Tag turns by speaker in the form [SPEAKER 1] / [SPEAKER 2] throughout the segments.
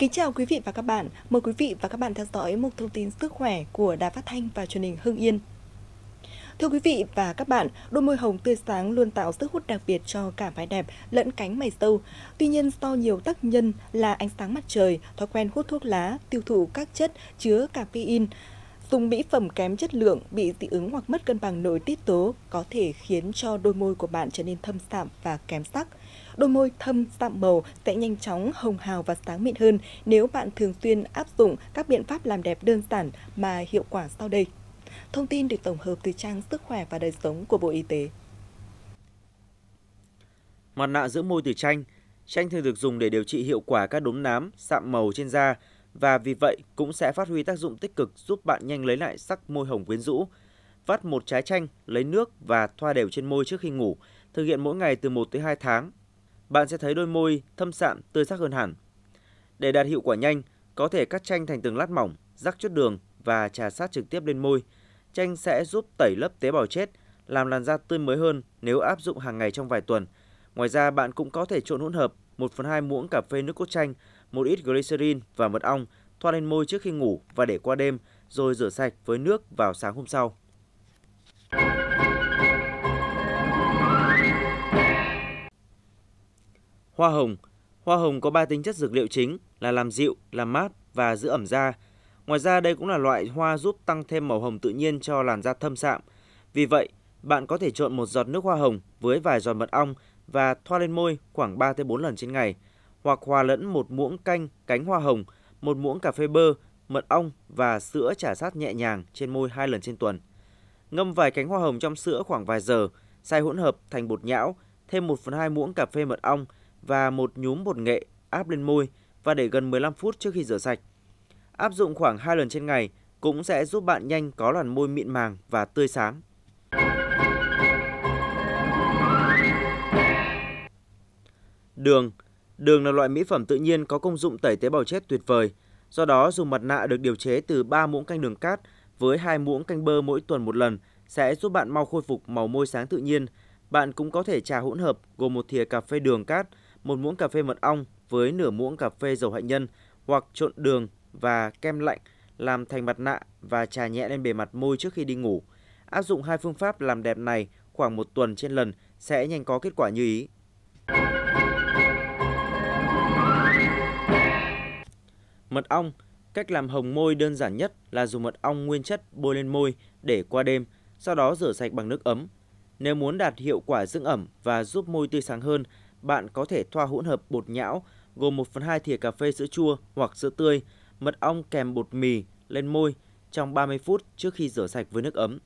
[SPEAKER 1] Kính chào quý vị và các bạn. Mời quý vị và các bạn theo dõi một thông tin sức khỏe của Đài Phát Thanh và truyền hình Hưng Yên. Thưa quý vị và các bạn, đôi môi hồng tươi sáng luôn tạo sức hút đặc biệt cho cả phái đẹp lẫn cánh mày sâu. Tuy nhiên, do nhiều tác nhân là ánh sáng mặt trời, thói quen hút thuốc lá, tiêu thụ các chất chứa caffeine, dùng mỹ phẩm kém chất lượng, bị dị ứng hoặc mất cân bằng nội tiết tố có thể khiến cho đôi môi của bạn trở nên thâm sạm và kém sắc. Đôi môi thâm sạm màu sẽ nhanh chóng hồng hào và sáng mịn hơn nếu bạn thường xuyên áp dụng các biện pháp làm đẹp đơn giản mà hiệu quả sau đây. Thông tin được tổng hợp từ trang Sức khỏe và đời sống của Bộ Y tế.
[SPEAKER 2] Mặt nạ dưỡng môi từ chanh Chanh thường được dùng để điều trị hiệu quả các đốm nám, sạm màu trên da, và vì vậy cũng sẽ phát huy tác dụng tích cực giúp bạn nhanh lấy lại sắc môi hồng quyến rũ. Vắt một trái chanh, lấy nước và thoa đều trên môi trước khi ngủ, thực hiện mỗi ngày từ 1 tới 2 tháng. Bạn sẽ thấy đôi môi thâm sạm, tươi sắc hơn hẳn. Để đạt hiệu quả nhanh, có thể cắt chanh thành từng lát mỏng, rắc chút đường và trà sát trực tiếp lên môi. Chanh sẽ giúp tẩy lớp tế bào chết, làm làn da tươi mới hơn nếu áp dụng hàng ngày trong vài tuần. Ngoài ra, bạn cũng có thể trộn hỗn hợp 1 phần 2 muỗng cà phê nước cốt chanh một ít glycerin và mật ong thoa lên môi trước khi ngủ và để qua đêm, rồi rửa sạch với nước vào sáng hôm sau. Hoa hồng Hoa hồng có 3 tính chất dược liệu chính là làm dịu, làm mát và giữ ẩm da. Ngoài ra đây cũng là loại hoa giúp tăng thêm màu hồng tự nhiên cho làn da thâm sạm. Vì vậy, bạn có thể trộn một giọt nước hoa hồng với vài giọt mật ong và thoa lên môi khoảng 3 tới 4 lần trên ngày – hoặc hòa lẫn một muỗng canh cánh hoa hồng, một muỗng cà phê bơ, mật ong và sữa trà sát nhẹ nhàng trên môi hai lần trên tuần. Ngâm vài cánh hoa hồng trong sữa khoảng vài giờ, xay hỗn hợp thành bột nhão, thêm 1 phần 2 muỗng cà phê mật ong và một nhúm bột nghệ áp lên môi và để gần 15 phút trước khi rửa sạch. Áp dụng khoảng 2 lần trên ngày cũng sẽ giúp bạn nhanh có làn môi mịn màng và tươi sáng. Đường Đường là loại mỹ phẩm tự nhiên có công dụng tẩy tế bào chết tuyệt vời. Do đó, dùng mặt nạ được điều chế từ 3 muỗng canh đường cát với 2 muỗng canh bơ mỗi tuần một lần sẽ giúp bạn mau khôi phục màu môi sáng tự nhiên. Bạn cũng có thể trà hỗn hợp gồm một thìa cà phê đường cát, một muỗng cà phê mật ong với nửa muỗng cà phê dầu hạnh nhân hoặc trộn đường và kem lạnh làm thành mặt nạ và trà nhẹ lên bề mặt môi trước khi đi ngủ. Áp dụng hai phương pháp làm đẹp này khoảng một tuần trên lần sẽ nhanh có kết quả như ý. Mật ong, cách làm hồng môi đơn giản nhất là dùng mật ong nguyên chất bôi lên môi để qua đêm, sau đó rửa sạch bằng nước ấm. Nếu muốn đạt hiệu quả dưỡng ẩm và giúp môi tươi sáng hơn, bạn có thể thoa hỗn hợp bột nhão gồm 1 phần 2 thìa cà phê sữa chua hoặc sữa tươi, mật ong kèm bột mì lên môi trong 30 phút trước khi rửa sạch với nước ấm.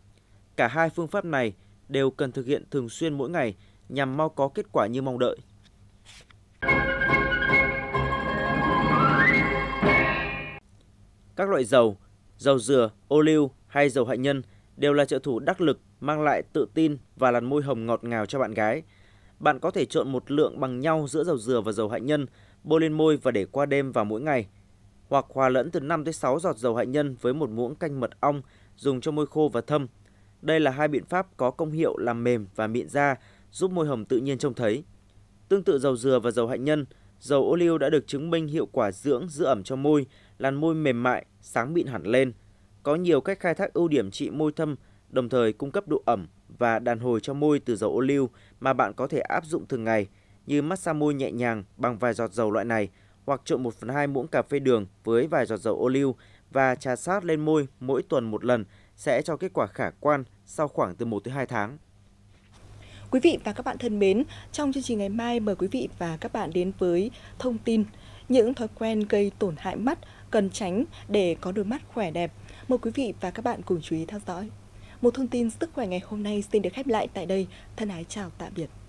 [SPEAKER 2] Cả hai phương pháp này đều cần thực hiện thường xuyên mỗi ngày nhằm mau có kết quả như mong đợi. Các loại dầu, dầu dừa, ô liu hay dầu hạnh nhân đều là trợ thủ đắc lực mang lại tự tin và làn môi hồng ngọt ngào cho bạn gái. Bạn có thể trộn một lượng bằng nhau giữa dầu dừa và dầu hạnh nhân, bôi lên môi và để qua đêm vào mỗi ngày. Hoặc hòa lẫn từ 5 tới 6 giọt dầu hạnh nhân với một muỗng canh mật ong dùng cho môi khô và thâm. Đây là hai biện pháp có công hiệu làm mềm và mịn da, giúp môi hồng tự nhiên trông thấy. Tương tự dầu dừa và dầu hạnh nhân, dầu ô liu đã được chứng minh hiệu quả dưỡng giữ ẩm cho môi, làn môi mềm mại, sáng mịn hẳn lên. Có nhiều cách khai thác ưu điểm trị môi thâm, đồng thời cung cấp độ ẩm và đàn hồi cho môi từ dầu ô liu mà bạn có thể áp dụng thường ngày như massage môi nhẹ nhàng bằng vài giọt dầu loại này hoặc trộn 1 phần 2 muỗng cà phê đường với vài giọt dầu ô liu và trà sát lên môi mỗi tuần một lần sẽ cho kết quả khả quan sau khoảng từ 1 tới 2 tháng.
[SPEAKER 1] Quý vị và các bạn thân mến, trong chương trình ngày mai mời quý vị và các bạn đến với thông tin những thói quen gây tổn hại mắt cần tránh để có đôi mắt khỏe đẹp. Mời quý vị và các bạn cùng chú ý theo dõi. Một thông tin sức khỏe ngày hôm nay xin được khép lại tại đây. Thân ái chào
[SPEAKER 2] tạm biệt.